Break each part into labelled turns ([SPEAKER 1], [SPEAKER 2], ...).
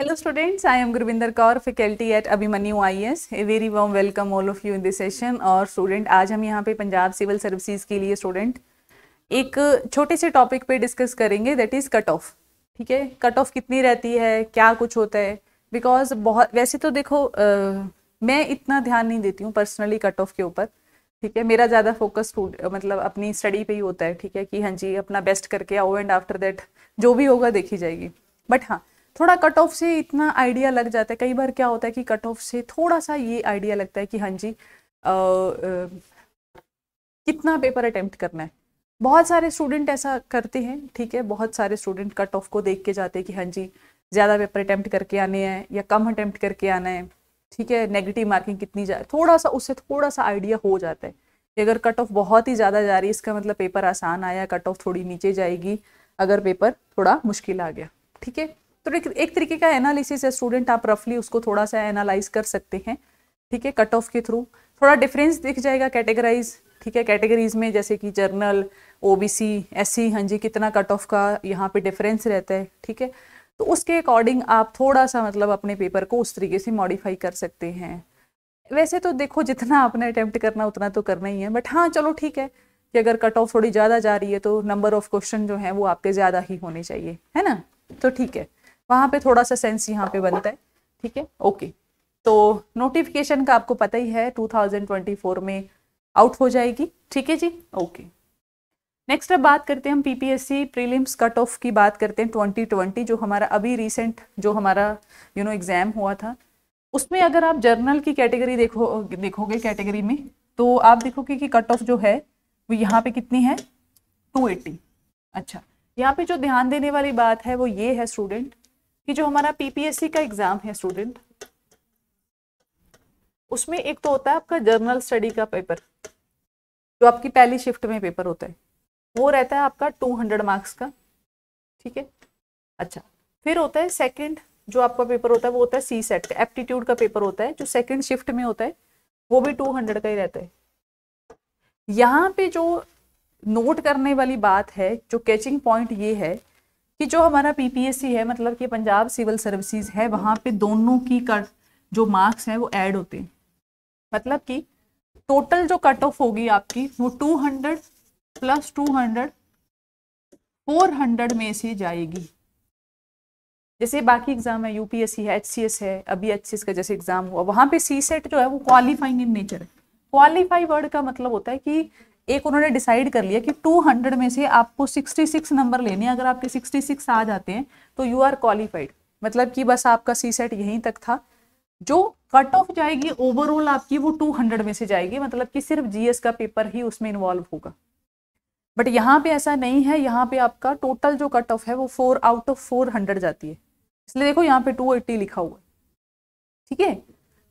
[SPEAKER 1] Hello students, I am Gurvinder Kaur, faculty at Abhimanyu IS. A very warm welcome all of you in this session. और student आज हम यहाँ पे Punjab civil services के लिए student एक छोटे से टॉपिक पे डिस्कस करेंगे दैट इज़ कट ऑफ ठीक है कट ऑफ कितनी रहती है क्या कुछ होता है बिकॉज बहुत वैसे तो देखो आ, मैं इतना ध्यान नहीं देती हूँ पर्सनली कट ऑफ के ऊपर ठीक है मेरा ज़्यादा फोकस मतलब अपनी स्टडी पे ही होता है ठीक है कि हाँ जी अपना बेस्ट करके आओ एंड आफ्टर दैट जो भी होगा देखी जाएगी बट हाँ थोड़ा कट ऑफ से इतना आइडिया लग जाता है कई बार क्या होता है कि कट ऑफ से थोड़ा सा ये आइडिया लगता है कि हाँ जी आ, आ, कितना पेपर अटैम्प्ट करना है बहुत सारे स्टूडेंट ऐसा करते हैं ठीक है बहुत सारे स्टूडेंट कट ऑफ को देख के जाते हैं कि हाँ जी ज़्यादा पेपर अटैम्प्ट करके आने हैं या कम अटैम्प्ट करके आना है ठीक है नेगेटिव मार्किंग कितनी जा थोड़ा सा उससे थोड़ा सा आइडिया हो जाता है कि अगर कट ऑफ बहुत ही ज़्यादा जा रही है इसका मतलब पेपर आसान आया कट ऑफ थोड़ी नीचे जाएगी अगर पेपर थोड़ा मुश्किल आ गया ठीक है तो एक तरीके का एनालिसिस है स्टूडेंट आप रफली उसको थोड़ा सा एनालाइज कर सकते हैं ठीक है कट ऑफ के थ्रू थोड़ा डिफरेंस दिख जाएगा कैटेगराइज ठीक है कैटेगरीज में जैसे कि जर्नल ओबीसी एससी हाँ जी कितना कट ऑफ का यहाँ पे डिफरेंस रहता है ठीक है तो उसके अकॉर्डिंग आप थोड़ा सा मतलब अपने पेपर को उस तरीके से मॉडिफाई कर सकते हैं वैसे तो देखो जितना आपने अटैम्प्ट करना उतना तो करना ही है बट हाँ चलो ठीक है कि अगर कट ऑफ थोड़ी ज़्यादा जा रही है तो नंबर ऑफ क्वेश्चन जो है वो आपके ज़्यादा ही होने चाहिए है ना तो ठीक है वहाँ पे थोड़ा सा सेंस यहाँ पे बनता है ठीक है ओके तो नोटिफिकेशन का आपको पता ही है 2024 में आउट हो जाएगी ठीक है जी ओके नेक्स्ट अब बात करते हैं हम पीपीएससी प्रीलिम्स कट ऑफ की बात करते हैं 2020 जो हमारा अभी रिसेंट जो हमारा यू नो एग्ज़ाम हुआ था उसमें अगर आप जर्नल की कैटेगरी देखो देखोगे कैटेगरी में तो आप देखोगे कि कट ऑफ जो है वो यहाँ पे कितनी है 280 अच्छा यहाँ पे जो ध्यान देने वाली बात है वो ये है स्टूडेंट कि जो हमारा पीपीएससी का एग्जाम है स्टूडेंट उसमें एक तो होता है आपका जर्नल स्टडी का पेपर जो आपकी पहली शिफ्ट में पेपर होता है वो रहता है आपका टू हंड्रेड मार्क्स का ठीक है अच्छा फिर होता है सेकंड जो आपका पेपर होता है वो होता है सी सेट एप्टीट्यूड का पेपर होता है जो सेकंड शिफ्ट में होता है वो भी टू हंड्रेड का ही रहता है यहाँ पे जो नोट करने वाली बात है जो कैचिंग पॉइंट ये है कि जो हमारा पीपीएससी है मतलब कि पंजाब सिविल सर्विसेज है वहाँ पे दोनों की कट जो मार्क्स हैं वो ऐड होते हैं मतलब कि टोटल जो कट ऑफ होगी आपकी वो 200 प्लस 200 400 में से जाएगी जैसे बाकी एग्जाम है यूपीएससी है एचसीएस है अभी एचसीएस का जैसे एग्जाम हुआ वहाँ पे सी सेट जो है वो क्वालिफाइंग इन नेचर है क्वालिफाई वर्ड का मतलब होता है कि एक उन्होंने डिसाइड कर लिया कि 200 में से आपको 66 नंबर लेने अगर आपके 66 आ जाते हैं तो यू आर क्वालिफाइड मतलब कि बस आपका सी सेट यहीं तक था जो कट ऑफ जाएगी ओवरऑल आपकी वो 200 में से जाएगी मतलब कि सिर्फ जीएस का पेपर ही उसमें इन्वॉल्व होगा बट यहाँ पे ऐसा नहीं है यहाँ पे आपका टोटल जो कट ऑफ है वो फोर आउट ऑफ फोर जाती है इसलिए देखो यहाँ पे टू लिखा हुआ है ठीक है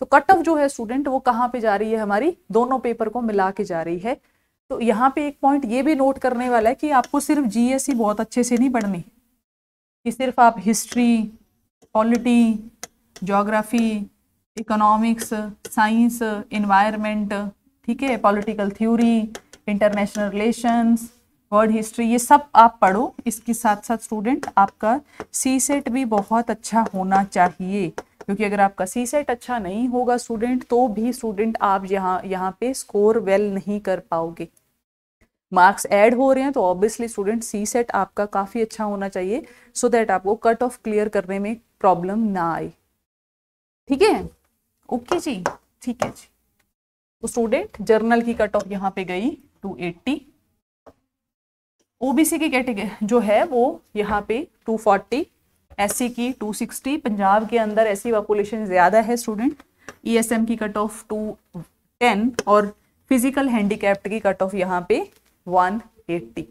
[SPEAKER 1] तो कट ऑफ जो है स्टूडेंट वो कहाँ पे जा रही है हमारी दोनों पेपर को मिला के जा रही है तो यहाँ पे एक पॉइंट ये भी नोट करने वाला है कि आपको सिर्फ जीएसई e बहुत अच्छे से नहीं पढ़नी कि सिर्फ आप history polity geography economics science environment ठीक है political theory international relations world history ये सब आप पढ़ो इसके साथ साथ स्टूडेंट आपका सी सेट भी बहुत अच्छा होना चाहिए क्योंकि अगर आपका सी सेट अच्छा नहीं होगा स्टूडेंट तो भी स्टूडेंट आप यहाँ यहाँ पे स्कोर वेल नहीं कर पाओगे मार्क्स ऐड हो रहे हैं तो ऑब्वियसली स्टूडेंट सी सेट आपका काफ़ी अच्छा होना चाहिए सो so दैट आपको कट ऑफ क्लियर करने में प्रॉब्लम ना आए ठीक है ओके जी ठीक है जी तो स्टूडेंट जर्नल की कट ऑफ यहाँ पे गई टू एट्टी ओबीसी की कैटेगरी जो है वो यहाँ पे टू फोर्टी एससी की 260 पंजाब के अंदर ऐसी पॉपुलेशन ज़्यादा है स्टूडेंट ईएसएम e की कट ऑफ टू टेन और फिजिकल हैंडीकैप्ट की कट ऑफ यहाँ पे 180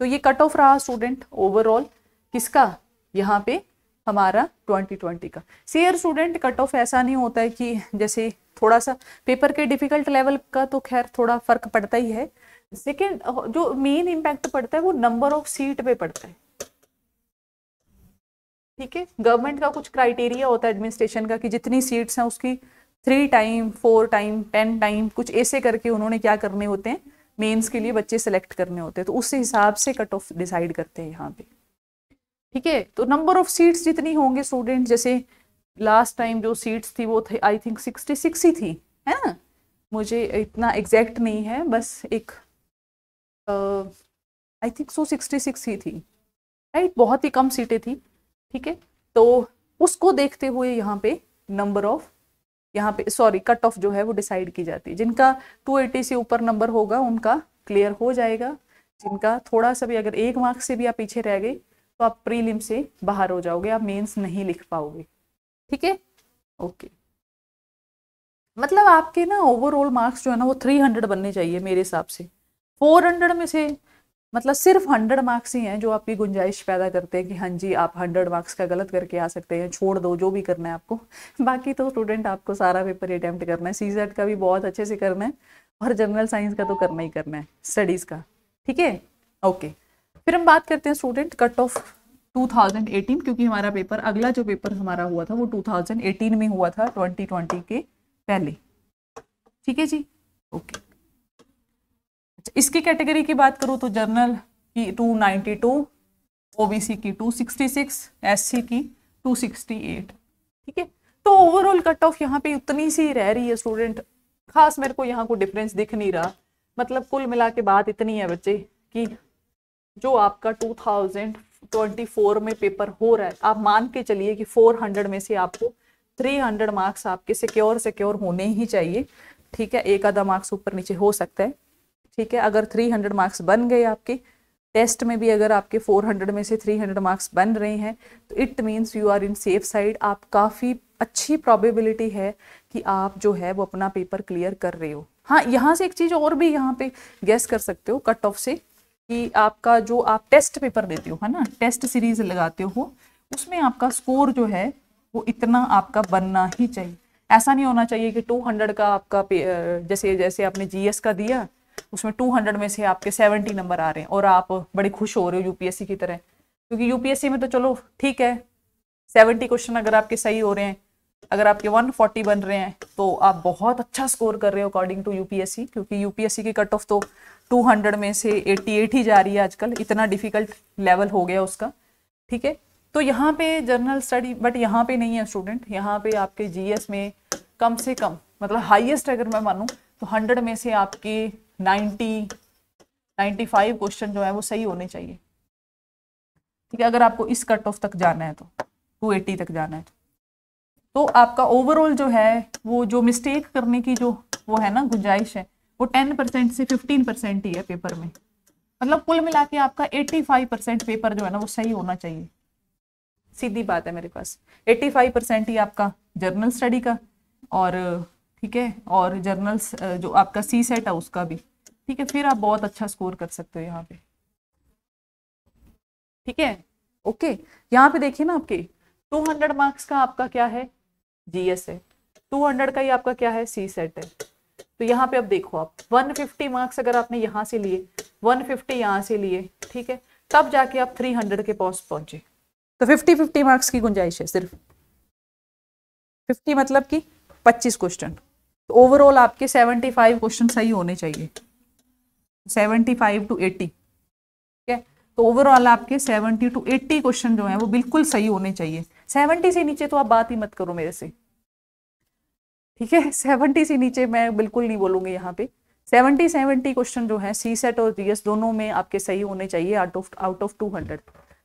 [SPEAKER 1] तो ये कट ऑफ रहा स्टूडेंट ओवरऑल किसका यहाँ पे हमारा 2020 का सीयर स्टूडेंट कट ऑफ ऐसा नहीं होता है कि जैसे थोड़ा सा पेपर के डिफिकल्ट लेवल का तो खैर थोड़ा फर्क पड़ता ही है सेकेंड जो मेन इम्पैक्ट पड़ता है वो नंबर ऑफ सीट पे पड़ता है ठीक है गवर्नमेंट का कुछ क्राइटेरिया होता है एडमिनिस्ट्रेशन का कि जितनी सीट्स हैं उसकी three time four time ten time कुछ ऐसे करके उन्होंने क्या करने होते हैं मेंस के लिए बच्चे सेलेक्ट करने होते हैं तो उस हिसाब से कट ऑफ डिसाइड करते हैं यहाँ पे ठीक है तो नंबर ऑफ सीट्स जितनी होंगे स्टूडेंट जैसे लास्ट टाइम जो सीट्स थी वो थी आई थिंक सिक्सटी सिक्स ही थी है ना मुझे इतना एग्जैक्ट नहीं है बस एक I think so sixty six ही थी राइट बहुत ही कम सीटें थी ठीक है तो उसको देखते हुए यहाँ पे नंबर ऑफ यहाँ पे सॉरी कट ऑफ जो है वो डिसाइड की जाती है जिनका 280 से ऊपर नंबर होगा उनका क्लियर हो जाएगा जिनका थोड़ा सा भी अगर एक मार्क्स से भी आप पीछे रह गए तो आप प्रीलिम से बाहर हो जाओगे आप मेंस नहीं लिख पाओगे ठीक है ओके मतलब आपके ना ओवरऑल मार्क्स जो है ना वो 300 बनने चाहिए मेरे हिसाब से 400 में से मतलब सिर्फ हंड्रेड मार्क्स ही हैं जो आपकी गुंजाइश पैदा करते हैं कि हाँ जी आप हंड्रेड मार्क्स का गलत करके आ सकते हैं छोड़ दो जो भी करना है आपको बाकी तो स्टूडेंट आपको सारा पेपर अटैम्प्ट करना है सी का भी बहुत अच्छे से करना है और जनरल साइंस का तो करना ही करना है स्टडीज़ का ठीक है ओके फिर हम बात करते हैं स्टूडेंट कट ऑफ 2018 क्योंकि हमारा पेपर अगला जो पेपर हमारा हुआ था वो 2018 में हुआ था 2020 के पहले ठीक है जी ओके okay. अच्छा, इसकी कैटेगरी की बात करूँ तो जर्नल की 292, ओबीसी की 266, एससी की 268 ठीक है तो ओवरऑल कट ऑफ यहाँ पे उतनी सी रह रही है स्टूडेंट खास मेरे को यहाँ को डिफरेंस दिख नहीं रहा मतलब कुल मिला के बात इतनी है बच्चे कि जो आपका 2024 में पेपर हो रहा है आप मान के चलिए कि 400 में से आपको 300 मार्क्स आपके सिक्योर सिक्योर होने ही चाहिए ठीक है एक आधा मार्क्स ऊपर नीचे हो सकता है ठीक है अगर 300 मार्क्स बन गए आपके टेस्ट में भी अगर आपके 400 में से 300 मार्क्स बन रहे हैं तो it means you are in safe side आप काफ़ी अच्छी प्रॉबेबिलिटी है कि आप जो है वो अपना पेपर क्लियर कर रहे हो हाँ यहाँ से एक चीज़ और भी यहाँ पे गैस कर सकते हो कट ऑफ से कि आपका जो आप टेस्ट पेपर देते हो है ना टेस्ट सीरीज लगाते हो उसमें आपका स्कोर जो है वो इतना आपका बनना ही चाहिए ऐसा नहीं होना चाहिए कि 200 का आपका जैसे जैसे आपने जीएस का दिया उसमें 200 में से आपके 70 नंबर आ रहे हैं और आप बड़े खुश हो रहे हो यूपीएससी की तरह क्योंकि यूपीएससी में तो चलो ठीक है 70 क्वेश्चन अगर आपके सही हो रहे हैं अगर आपके 140 बन रहे हैं तो आप बहुत अच्छा स्कोर कर रहे हो अकॉर्डिंग टू यूपीएससी क्योंकि यूपीएससी की कट ऑफ तो 200 में से 88 ही जा रही है आजकल इतना डिफिकल्ट लेवल हो गया उसका ठीक है तो यहाँ पे जर्नल स्टडी बट यहाँ पे नहीं है स्टूडेंट यहाँ पे आपके जीएस में कम से कम मतलब हाईएस्ट अगर मैं मानूँ तो हंड्रेड में से आपके नाइन्टी फाइव क्वेश्चन जो है वो सही होने चाहिए ठीक है अगर आपको इस कट ऑफ तक जाना है तो टू एटी तक जाना है तो, तो आपका ओवरऑल जो है वो जो मिस्टेक करने की जो वो है ना गुंजाइश है वो टेन परसेंट से फिफ्टीन परसेंट ही है पेपर में मतलब कुल मिला के आपका एट्टी फाइव परसेंट पेपर जो है ना वो सही होना चाहिए सीधी बात है मेरे पास एट्टी फाइव परसेंट ही आपका जर्नल स्टडी का और ठीक है और जर्नल्स जो आपका सी सेट है उसका भी ठीक है फिर आप बहुत अच्छा स्कोर कर सकते हो यहाँ पे ठीक है ओके यहाँ पे देखिए ना आपके 200 मार्क्स का आपका क्या है जीएस है 200 का ही आपका क्या है सी सेट है तो यहाँ पे अब देखो आप 150 मार्क्स अगर आपने यहाँ से लिए 150 फिफ्टी यहाँ से लिए ठीक है तब जाके आप 300 के पॉस्ट पहुंचे तो 50 50 मार्क्स की गुंजाइश है सिर्फ 50 मतलब कि 25 क्वेश्चन तो ओवरऑल आपके 75 क्वेश्चन सही होने चाहिए सेवेंटी फाइव टू एट्टी ठीक है तो ओवरऑल आपके सेवेंटी टू एट्टी क्वेश्चन जो है वो बिल्कुल सही होने चाहिए सेवेंटी से नीचे तो आप बात ही मत करो मेरे से ठीक है सेवेंटी से नीचे मैं बिल्कुल नहीं बोलूंगी यहाँ पे सेवेंटी सेवेंटी क्वेश्चन जो है सी सेट और जीएस दोनों में आपके सही होने चाहिए out of out of two hundred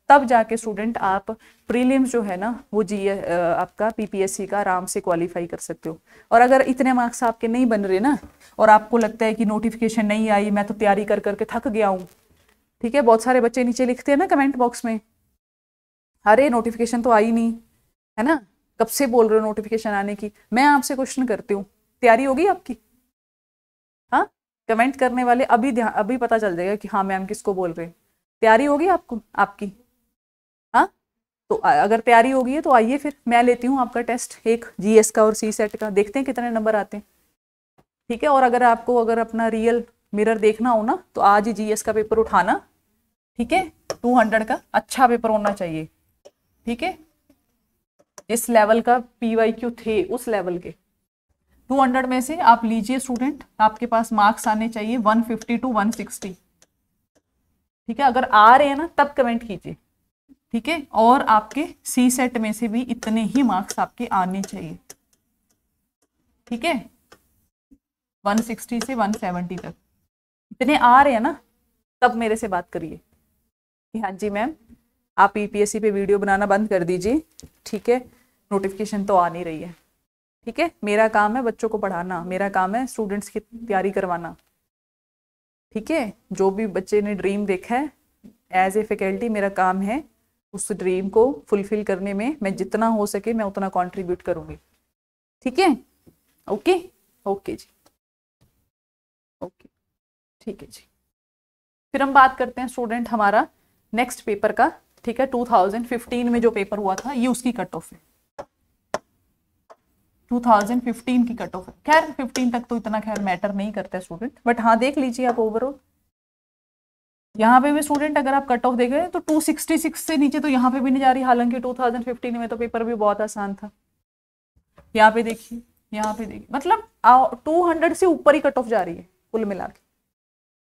[SPEAKER 1] तब जाके स्टूडेंट आप प्रीलिम्स जो है ना वो जी आपका पीपीएससी का आराम से क्वालिफाई कर सकते हो और अगर इतने मार्क्स आपके नहीं बन रहे ना और आपको लगता है कि नोटिफिकेशन नहीं आई मैं तो तैयारी कर करके थक गया हूँ ठीक है बहुत सारे बच्चे नीचे लिखते हैं ना कमेंट बॉक्स में अरे नोटिफिकेशन तो आई नहीं है ना कब से बोल रहे हो नोटिफिकेशन आने की मैं आपसे क्वेश्चन करती हूँ तैयारी होगी आपकी हाँ कमेंट करने वाले अभी ध्यान अभी पता चल जाएगा कि हाँ मैम किसको बोल रहे हैं तैयारी होगी आपको आपकी तो अगर तैयारी होगी तो आइए फिर मैं लेती हूँ आपका टेस्ट एक जीएस का और सी सेट का देखते हैं कितने नंबर आते हैं ठीक है और अगर आपको अगर अपना रियल मिरर देखना हो ना तो आज ही जीएस का पेपर उठाना ठीक है टू हंड्रेड का अच्छा पेपर होना चाहिए ठीक है इस लेवल का पी वाई क्यू थे उस लेवल के टू हंड्रेड में से आप लीजिए स्टूडेंट आपके पास मार्क्स आने चाहिए one fifty to one sixty ठीक है अगर आ रहे हैं ना तब कमेंट कीजिए ठीक है और आपके सी सेट में से भी इतने ही मार्क्स आपके आने चाहिए ठीक है 160 से 170 तक इतने आ रहे हैं ना तब मेरे से बात करिए हाँ जी मैम आप ईपीएससी e पे वीडियो बनाना बंद कर दीजिए ठीक है नोटिफिकेशन तो आ नहीं रही है ठीक है मेरा काम है बच्चों को पढ़ाना मेरा काम है स्टूडेंट्स की तैयारी करवाना ठीक है जो भी बच्चे ने ड्रीम देखा है एज ए फैकल्टी मेरा काम है उस ड्रीम को फुलफिल करने में मैं जितना हो सके मैं उतना कंट्रीब्यूट करूंगी ठीक है ओके ओके जी ओके ठीक है जी फिर हम बात करते हैं स्टूडेंट हमारा नेक्स्ट पेपर का ठीक है 2015 में जो पेपर हुआ था ये उसकी कट ऑफ है 2015 की कट ऑफ है खैर 15 तक तो इतना खैर मैटर नहीं करता स्टूडेंट बट हाँ देख लीजिए आप ओवरऑल यहाँ पे भी स्टूडेंट अगर आप कट ऑफ हैं तो 266 से नीचे तो यहाँ पे भी नहीं जा रही हालांकि 2015 में तो पेपर भी बहुत आसान था यहाँ पे देखिए यहाँ पे देखिए मतलब 200 से ऊपर ही कट ऑफ जा रही है कुल मिला के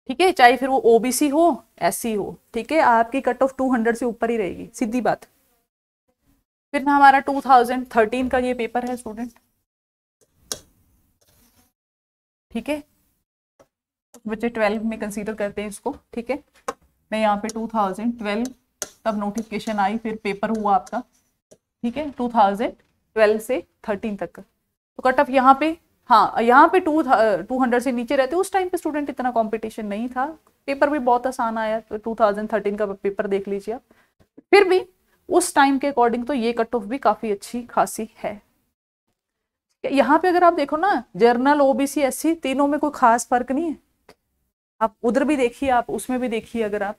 [SPEAKER 1] ठीक है चाहे फिर वो ओबीसी हो एस हो ठीक है आपकी कट ऑफ टू से ऊपर ही रहेगी सीधी बात फिर ना हमारा टू का ये पेपर है स्टूडेंट ठीक है बच्चे ट्वेल्व में कंसीडर करते हैं इसको ठीक है मैं यहाँ पे टू थाउजेंड ट्वेल्व तब नोटिफिकेशन आई फिर पेपर हुआ आपका ठीक है टू थाउजेंड ट्वेल्व से थर्टीन तक तो कट ऑफ यहाँ पे हाँ यहाँ पे टू टू हंड्रेड से नीचे रहते उस टाइम पे स्टूडेंट इतना कॉम्पिटिशन नहीं था पेपर भी बहुत आसान आया तो थर्टीन का पेपर देख लीजिए आप फिर भी उस टाइम के अकॉर्डिंग तो ये कट ऑफ भी काफ़ी अच्छी खासी है यहाँ पे अगर आप देखो ना जर्नल ओबीसी एससी तीनों में कोई खास फर्क नहीं है आप उधर भी देखिए आप उसमें भी देखिए अगर आप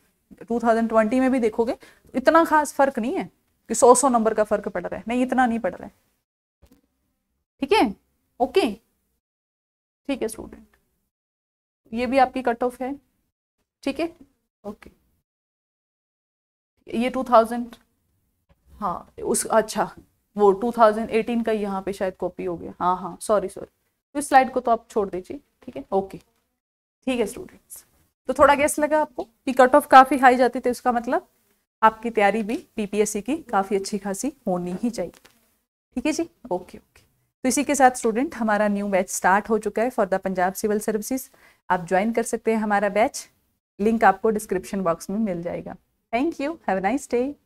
[SPEAKER 1] 2020 में भी देखोगे तो इतना खास फर्क नहीं है कि सौ सौ नंबर का फर्क पड़ रहा है नहीं इतना नहीं पड़ रहा है ठीक है ओके ठीक है स्टूडेंट ये भी आपकी कट ऑफ है ठीक है ओके ये 2000 हाँ उस अच्छा वो 2018 का यहाँ पे शायद कॉपी हो गया हाँ हाँ सॉरी सॉरी इस स्लाइड को तो आप छोड़ दीजिए ठीक है ओके ठीक है स्टूडेंट्स तो थोड़ा गेस लगा आपको कि कट ऑफ काफ़ी हाई जाती थी उसका मतलब आपकी तैयारी भी पीपीएससी की काफ़ी अच्छी खासी होनी ही चाहिए ठीक है जी ओके ओके तो इसी के साथ स्टूडेंट हमारा न्यू बैच स्टार्ट हो चुका है for the Punjab civil services आप ज्वाइन कर सकते हैं हमारा बैच लिंक आपको डिस्क्रिप्शन बॉक्स में मिल जाएगा thank you have nice day